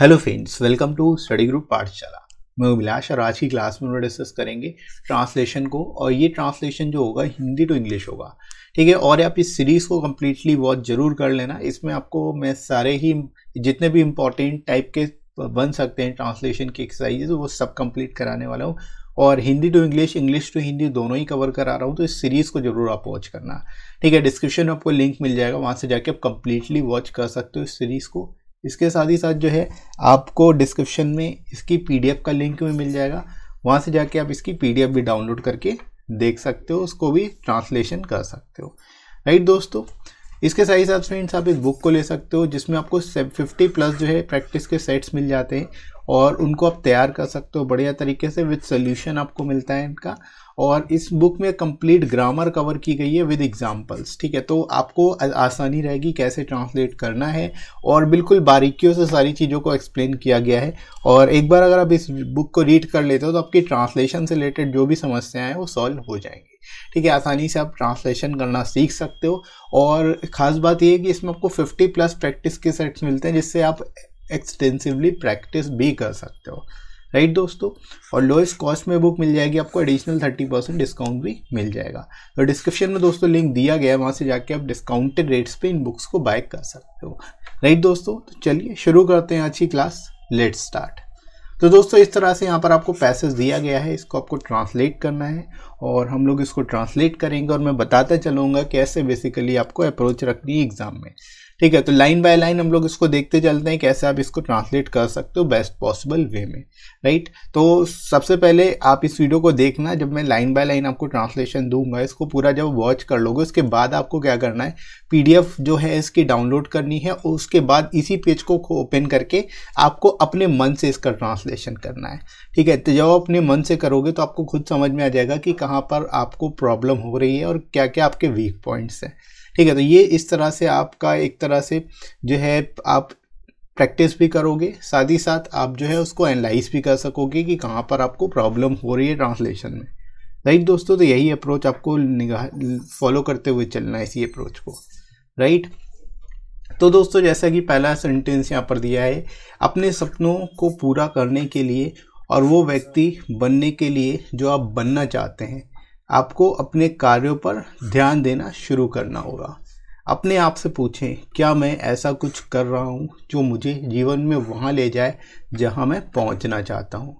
Hello friends welcome to study group Pathshala मैं अभिलाष और आज की क्लास में हम डिस्कस करेंगे ट्रांसलेशन को और ये ट्रांसलेशन जो होगा हिंदी टू इंग्लिश होगा ठीक है और आप इस सीरीज़ को कम्प्लीटली वॉच जरूर कर लेना इसमें आपको मैं सारे ही जितने भी इम्पोर्टेंट टाइप के बन सकते हैं ट्रांसलेशन की एक्सरसाइजेज वो सब कम्प्लीट कराने वाला हूँ और Hindi to English English to Hindi दोनों ही कवर करा रहा हूँ तो इस सीरीज़ को जरूर आप वॉच करना ठीक है डिस्क्रिप्शन में आपको लिंक मिल जाएगा वहाँ से जाके आप कम्प्लीटली वॉच कर सकते हो इस सीरीज़ को इसके साथ ही साथ जो है आपको डिस्क्रिप्शन में इसकी पीडीएफ का लिंक भी मिल जाएगा वहाँ से जाके आप इसकी पीडीएफ भी डाउनलोड करके देख सकते हो उसको भी ट्रांसलेशन कर सकते हो राइट दोस्तों इसके साथ ही साथ फ्रेंड्स आप इस बुक को ले सकते हो जिसमें आपको फिफ्टी प्लस जो है प्रैक्टिस के सेट्स मिल जाते हैं और उनको आप तैयार कर सकते हो बढ़िया तरीके से विद सोल्यूशन आपको मिलता है इनका और इस बुक में कंप्लीट ग्रामर कवर की गई है विद एग्जांपल्स ठीक है तो आपको आसानी रहेगी कैसे ट्रांसलेट करना है और बिल्कुल बारीकियों से सारी चीज़ों को एक्सप्लेन किया गया है और एक बार अगर आप इस बुक को रीड कर लेते हो तो आपकी ट्रांसलेशन से रिलेटेड जो भी समस्याएँ हैं वो सॉल्व हो जाएंगी ठीक है आसानी से आप ट्रांसलेशन करना सीख सकते हो और ख़ास बात यह है कि इसमें आपको 50 प्लस प्रैक्टिस के सेट्स मिलते हैं जिससे आप एक्सटेंसिवली प्रैक्टिस भी कर सकते हो राइट दोस्तों और लोएस्ट कॉस्ट में बुक मिल जाएगी आपको एडिशनल थर्टी परसेंट डिस्काउंट भी मिल जाएगा तो डिस्क्रिप्शन में दोस्तों लिंक दिया गया है वहाँ से जाके आप डिस्काउंटेड रेट्स पे इन बुक्स को बाय कर सकते हो राइट दोस्तों तो चलिए शुरू करते हैं आज की क्लास लेट स्टार्ट तो दोस्तों इस तरह से यहाँ पर आपको पैसेज दिया गया है इसको आपको ट्रांसलेट करना है और हम लोग इसको ट्रांसलेट करेंगे और मैं बताता चलूँगा कैसे बेसिकली आपको अप्रोच रखनी है एग्ज़ाम में ठीक है तो लाइन बाय लाइन हम लोग इसको देखते चलते हैं कैसे आप इसको ट्रांसलेट कर सकते हो बेस्ट पॉसिबल वे में राइट तो सबसे पहले आप इस वीडियो को देखना जब मैं लाइन बाय लाइन आपको ट्रांसलेशन दूंगा इसको पूरा जब वॉच कर लोगे उसके बाद आपको क्या करना है पीडीएफ जो है इसकी डाउनलोड करनी है और उसके बाद इसी पेज को ओपन करके आपको अपने मन से इसका ट्रांसलेशन करना है ठीक है तो जब आप अपने मन से करोगे तो आपको खुद समझ में आ जाएगा कि कहाँ पर आपको प्रॉब्लम हो रही है और क्या क्या आपके वीक पॉइंट्स हैं ठीक है तो ये इस तरह से आपका एक तरह से जो है आप प्रैक्टिस भी करोगे साथ ही साथ आप जो है उसको एनालाइज भी कर सकोगे कि कहाँ पर आपको प्रॉब्लम हो रही है ट्रांसलेशन में राइट दोस्तों तो यही अप्रोच आपको निगाह फॉलो करते हुए चलना है इसी अप्रोच को राइट तो दोस्तों जैसा कि पहला सेंटेंस यहाँ पर दिया है अपने सपनों को पूरा करने के लिए और वो व्यक्ति बनने के लिए जो आप बनना चाहते हैं आपको अपने कार्यों पर ध्यान देना शुरू करना होगा अपने आप से पूछें क्या मैं ऐसा कुछ कर रहा हूँ जो मुझे जीवन में वहाँ ले जाए जहाँ मैं पहुँचना चाहता हूँ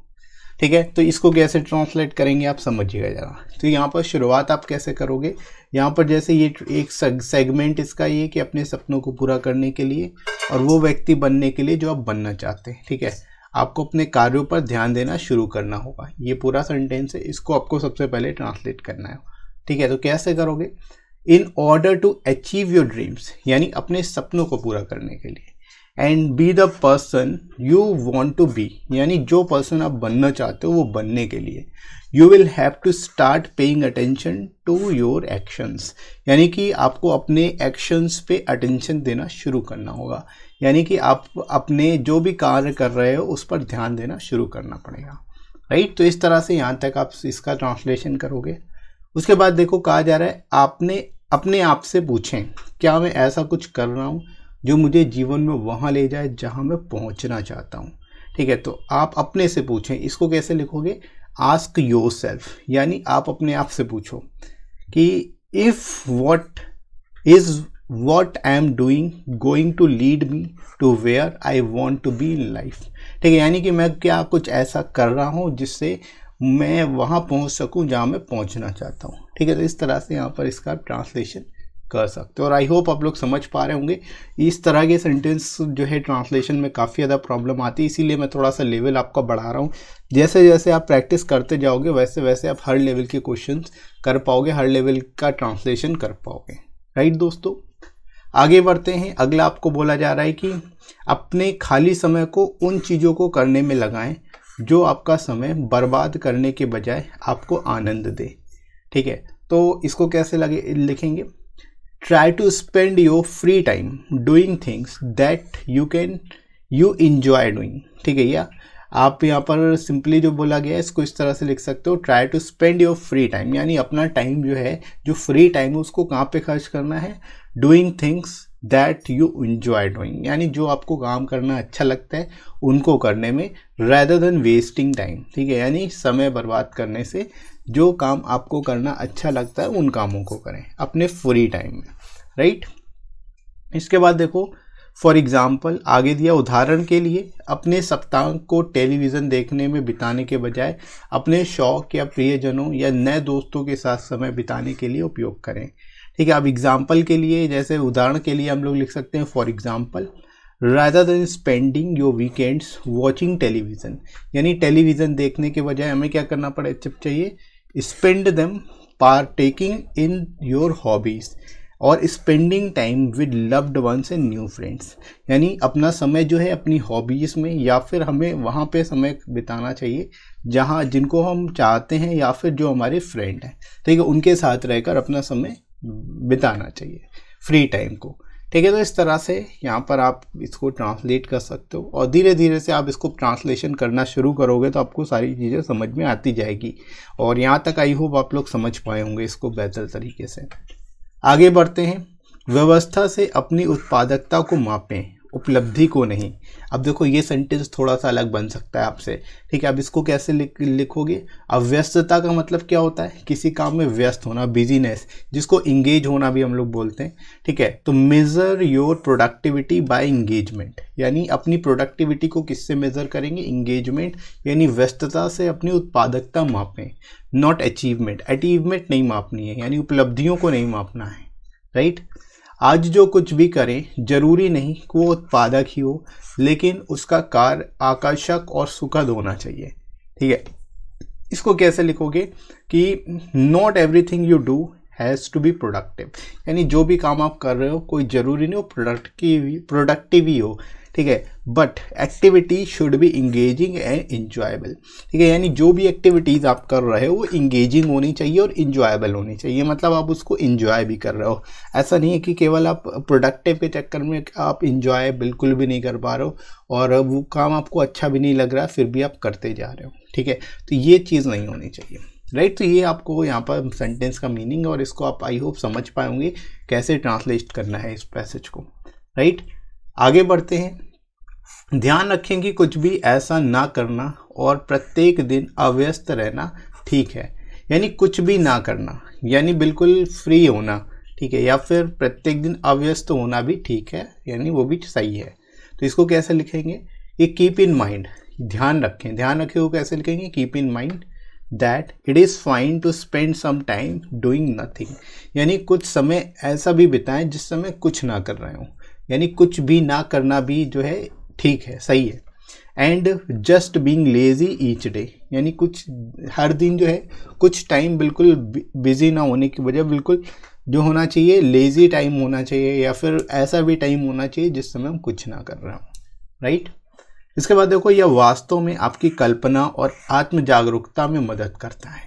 ठीक है तो इसको कैसे ट्रांसलेट करेंगे आप समझिएगा ज़रा तो यहाँ पर शुरुआत आप कैसे करोगे यहाँ पर जैसे ये एक सेगमेंट इसका ये कि अपने सपनों को पूरा करने के लिए और वो व्यक्ति बनने के लिए जो आप बनना चाहते हैं ठीक है आपको अपने कार्यों पर ध्यान देना शुरू करना होगा ये पूरा सेंटेंस है इसको आपको सबसे पहले ट्रांसलेट करना है ठीक है तो कैसे करोगे in order to achieve your dreams यानी अपने सपनों को पूरा करने के लिए and be the person you want to be यानी जो पर्सन आप बनना चाहते हो वो बनने के लिए you will have to start paying attention to your actions यानी कि आपको अपने एक्शंस पे अटेंशन देना शुरू करना होगा यानी कि आप अपने जो भी कार्य कर रहे हो उस पर ध्यान देना शुरू करना पड़ेगा राइट right? तो इस तरह से यहाँ तक आप इसका ट्रांसलेशन करोगे उसके बाद देखो कहा जा रहा है आपने अपने आप से पूछें क्या मैं ऐसा कुछ कर रहा हूँ जो मुझे जीवन में वहाँ ले जाए जहाँ मैं पहुँचना चाहता हूँ ठीक है तो आप अपने से पूछें इसको कैसे लिखोगे आस्क योर सेल्फ यानी आप अपने आप से पूछो कि if what is what I am doing going to lead me to where I want to be in life ठीक है यानी कि मैं क्या कुछ ऐसा कर रहा हूँ जिससे मैं वहाँ पहुँच सकूँ जहाँ मैं पहुँचना चाहता हूँ ठीक है तो इस तरह से यहाँ पर इसका ट्रांसलेशन कर सकते हो और आई होप आप लोग समझ पा रहे होंगे इस तरह के सेंटेंस जो है ट्रांसलेशन में काफ़ी ज़्यादा प्रॉब्लम आती है इसीलिए मैं थोड़ा सा लेवल आपका बढ़ा रहा हूँ जैसे जैसे आप प्रैक्टिस करते जाओगे वैसे वैसे आप हर लेवल के क्वेश्चन कर पाओगे हर लेवल का ट्रांसलेशन कर पाओगे राइट दोस्तों आगे बढ़ते हैं अगला आपको बोला जा रहा है कि अपने खाली समय को उन चीज़ों को करने में लगाएं जो आपका समय बर्बाद करने के बजाय आपको आनंद दे ठीक है तो इसको कैसे लगे लिखेंगे try to spend your free time doing things that you can you enjoy doing ठीक है या आप यहाँ पर सिंपली जो बोला गया है इसको इस तरह से लिख सकते हो try to spend your free time यानी अपना टाइम जो है जो फ्री टाइम है उसको कहाँ पे खर्च करना है doing things that you enjoy doing यानी जो आपको काम करना अच्छा लगता है उनको करने में रैदर देन वेस्टिंग टाइम ठीक है यानी समय बर्बाद करने से जो काम आपको करना अच्छा लगता है उन कामों को करें अपने फ्री टाइम में राइट इसके बाद देखो फॉर एग्जाम्पल आगे दिया उदाहरण के लिए अपने सप्ताह को टेलीविज़न देखने में बिताने के बजाय अपने शौक या प्रियजनों या नए दोस्तों के साथ समय बिताने के लिए उपयोग करें ठीक है अब एग्जाम्पल के लिए जैसे उदाहरण के लिए हम लोग लिख सकते हैं for example rather than spending your weekends watching television यानी टेलीविज़न देखने के बजाय हमें क्या करना पड़े चाहिए spend time partaking in your hobbies और spending time with loved ones and new friends यानी अपना समय जो है अपनी हॉबीज़ में या फिर हमें वहाँ पे समय बिताना चाहिए जहाँ जिनको हम चाहते हैं या फिर जो हमारे फ्रेंड हैं ठीक है उनके साथ रहकर अपना समय बिताना चाहिए फ्री टाइम को ठीक है तो इस तरह से यहाँ पर आप इसको ट्रांसलेट कर सकते हो और धीरे धीरे से आप इसको ट्रांसलेशन करना शुरू करोगे तो आपको सारी चीज़ें समझ में आती जाएगी और यहाँ तक आई होप आप लोग समझ पाए होंगे इसको बेहतर तरीके से आगे बढ़ते हैं व्यवस्था से अपनी उत्पादकता को मापें उपलब्धि को नहीं अब देखो ये सेंटेंस थोड़ा सा अलग बन सकता है आपसे ठीक है अब इसको कैसे लिख लिखोगे अव्यस्तता का मतलब क्या होता है किसी काम में व्यस्त होना बिजीनेस जिसको इंगेज होना भी हम लोग बोलते हैं ठीक है तो measure your productivity by engagement यानी अपनी प्रोडक्टिविटी को किससे मेज़र करेंगे इंगेजमेंट यानी व्यस्तता से अपनी उत्पादकता मापें नॉट अचीवमेंट अचीवमेंट नहीं मापनी है यानी उपलब्धियों को नहीं मापना है राइट right? आज जो कुछ भी करें जरूरी नहीं कि वो उत्पादक ही हो लेकिन उसका कार्य आकर्षक और सुखद होना चाहिए ठीक है इसको कैसे लिखोगे कि not everything you do has to be productive यानी जो भी काम आप कर रहे हो कोई ज़रूरी नहीं हो प्रोडक्टिव प्रोडक्टिव ही हो ठीक है but activity should be engaging and enjoyable ठीक है यानी जो भी एक्टिविटीज़ आप कर रहे हो वो इंगेजिंग होनी चाहिए और इंजॉयबल होनी चाहिए मतलब आप उसको इंजॉय भी कर रहे हो ऐसा नहीं है कि केवल आप प्रोडक्टिव के चक्कर में आप इंजॉय बिल्कुल भी नहीं कर पा रहे हो और वो काम आपको अच्छा भी नहीं लग रहा फिर भी आप करते जा रहे हो ठीक है तो ये चीज़ नहीं होनी चाहिए राइट right, तो ये आपको यहाँ पर सेंटेंस का मीनिंग और इसको आप आई होप समझ पाएंगे कैसे ट्रांसलेट करना है इस पैसेज को राइट right? आगे बढ़ते हैं ध्यान रखें कि कुछ भी ऐसा ना करना और प्रत्येक दिन अव्यस्त रहना ठीक है यानी कुछ भी ना करना यानी बिल्कुल फ्री होना ठीक है या फिर प्रत्येक दिन अव्यस्त होना भी ठीक है यानी वो भी सही है तो इसको कैसे लिखेंगे ये कीप इन माइंड ध्यान रखें ध्यान रखें वो कैसे लिखेंगे keep in mind that it is fine to spend some time doing nothing यानी कुछ समय ऐसा भी बिताएं जिस समय कुछ ना कर रहे हो यानी कुछ भी ना करना भी जो है ठीक है सही है and just being lazy each day यानी कुछ हर दिन जो है कुछ टाइम बिल्कुल बिजी ना होने की वजह बिल्कुल जो होना चाहिए लेज़ी टाइम होना चाहिए या फिर ऐसा भी टाइम होना चाहिए जिस समय हम कुछ ना कर रहे हो राइट इसके बाद देखो यह वास्तव में आपकी कल्पना और आत्म जागरूकता में मदद करता है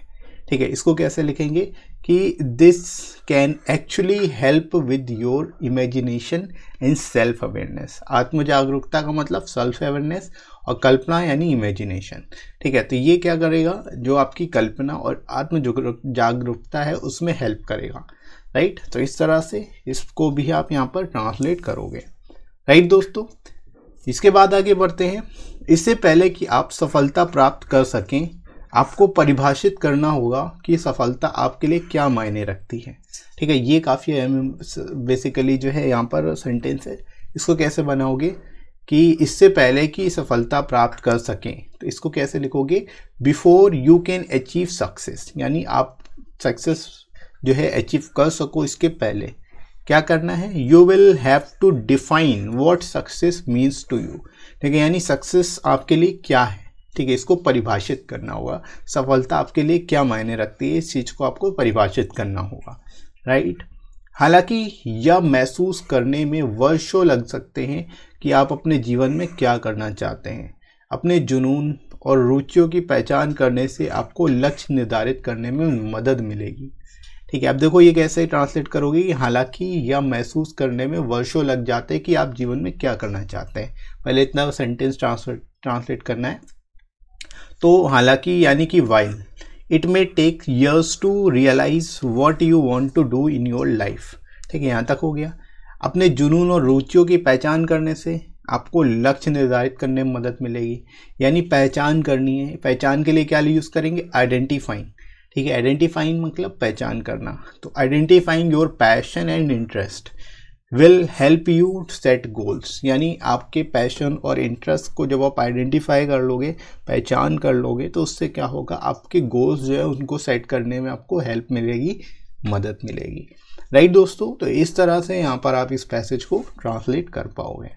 ठीक है इसको कैसे लिखेंगे कि this can actually help with your imagination and self awareness आत्म जागरूकता का मतलब सेल्फ अवेयरनेस और कल्पना यानी इमेजिनेशन ठीक है तो ये क्या करेगा जो आपकी कल्पना और आत्म जागरूकता है उसमें हेल्प करेगा राइट तो इस तरह से इसको भी आप यहाँ पर ट्रांसलेट करोगे राइट दोस्तों इसके बाद आगे बढ़ते हैं इससे पहले कि आप सफलता प्राप्त कर सकें आपको परिभाषित करना होगा कि सफलता आपके लिए क्या मायने रखती है ठीक है ये काफ़ी अहम बेसिकली जो है यहाँ पर सेंटेंस है इसको कैसे बनाओगे कि इससे पहले कि सफलता प्राप्त कर सकें तो इसको कैसे लिखोगे before you can achieve success यानी आप सक्सेस जो है अचीव कर सको इसके पहले क्या करना है you will have to define what success means to you ठीक है यानी सक्सेस आपके लिए क्या है ठीक है इसको परिभाषित करना होगा सफलता आपके लिए क्या मायने रखती है इस चीज़ को आपको परिभाषित करना होगा राइट हालांकि यह महसूस करने में वर्षों लग सकते हैं कि आप अपने जीवन में क्या करना चाहते हैं अपने जुनून और रुचियों की पहचान करने से आपको लक्ष्य निर्धारित करने में मदद मिलेगी ठीक है अब देखो ये कैसे ट्रांसलेट करोगे कि हालांकि यह महसूस करने में वर्षों लग जाते हैं कि आप जीवन में क्या करना चाहते हैं पहले इतना सेंटेंस ट्रांसलेट ट्रांसलेट करना है तो हालांकि यानी कि while it may take years to realise what you want to do in your life ठीक है यहाँ तक हो गया अपने जुनून और रुचियों की पहचान करने से आपको लक्ष्य निर्धारित करने में मदद मिलेगी यानी पहचान करनी है पहचान के लिए क्या यूज़ करेंगे आइडेंटिफाइंग ठीक है आइडेंटिफाइंग मतलब पहचान करना तो identifying your passion and interest will help you set goals यानी आपके पैशन और इंटरेस्ट को जब आप आइडेंटिफाई कर लोगे पहचान कर लोगे तो उससे क्या होगा आपके गोल्स जो है उनको सेट करने में आपको हेल्प मिलेगी मदद मिलेगी राइट right, दोस्तों तो इस तरह से यहाँ पर आप इस पैसेज को ट्रांसलेट कर पाओगे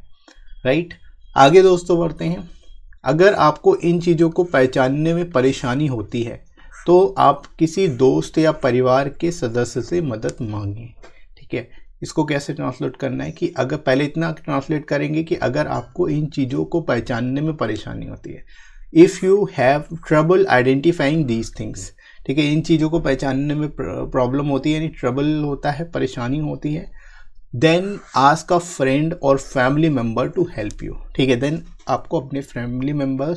राइट right? आगे दोस्तों बढ़ते हैं अगर आपको इन चीज़ों को पहचानने में परेशानी होती है तो आप किसी दोस्त या परिवार के सदस्य से मदद मांगें ठीक है इसको कैसे ट्रांसलेट करना है कि अगर पहले इतना ट्रांसलेट करेंगे कि अगर आपको इन चीज़ों को पहचानने में परेशानी होती है if you have trouble identifying these things ठीक है इन चीज़ों को पहचानने में प्रॉब्लम होती है यानी ट्रबल होता है परेशानी होती है देन आस्क अ फ्रेंड और family member to help you ठीक है देन आपको अपने फैमिली मेम्बर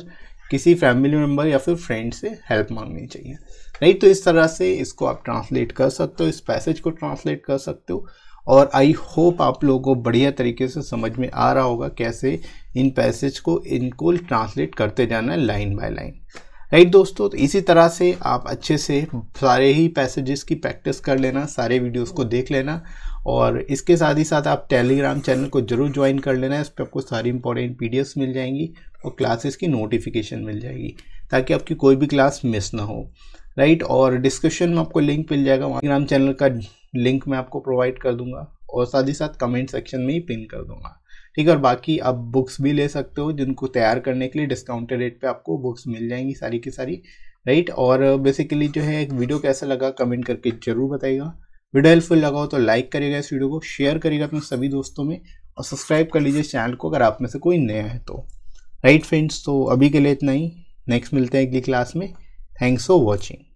किसी फैमिली मेम्बर या फिर फ्रेंड से हेल्प मांगनी चाहिए राइट तो इस तरह से इसको आप ट्रांसलेट कर सकते हो इस पैसेज को ट्रांसलेट कर सकते हो और आई होप आप लोगों को बढ़िया तरीके से समझ में आ रहा होगा कैसे इन पैसेज को इनको ट्रांसलेट करते जाना है लाइन बाय लाइन राइट दोस्तों तो इसी तरह से आप अच्छे से सारे ही पैसेजेस की प्रैक्टिस कर लेना सारे वीडियोस को देख लेना और इसके साथ ही साथ आप टेलीग्राम चैनल को जरूर ज्वाइन कर लेना इस पर आपको सारी इंपॉर्टेंट पी मिल जाएंगी और क्लासेस की नोटिफिकेशन मिल जाएगी ताकि आपकी कोई भी क्लास मिस ना हो राइट और डिस्क्रिप्शन में आपको लिंक मिल जाएगा टेलीग्राम चैनल का लिंक मैं आपको प्रोवाइड कर दूंगा और साथ ही साथ कमेंट सेक्शन में ही पिन कर दूंगा ठीक है और बाकी आप बुक्स भी ले सकते हो जिनको तैयार करने के लिए डिस्काउंटेड रेट पे आपको बुक्स मिल जाएंगी सारी की सारी राइट और बेसिकली जो है एक वीडियो कैसा लगा कमेंट करके ज़रूर बताइएगा वीडियो हेल्पफुल लगा हो तो लाइक करिएगा इस वीडियो को शेयर करिएगा अपने सभी दोस्तों में और सब्सक्राइब कर लीजिए चैनल को अगर आप में से कोई नया है तो राइट फ्रेंड्स तो अभी के लिए इतना ही नेक्स्ट मिलते हैं अगली क्लास में थैंक्स फॉर वॉचिंग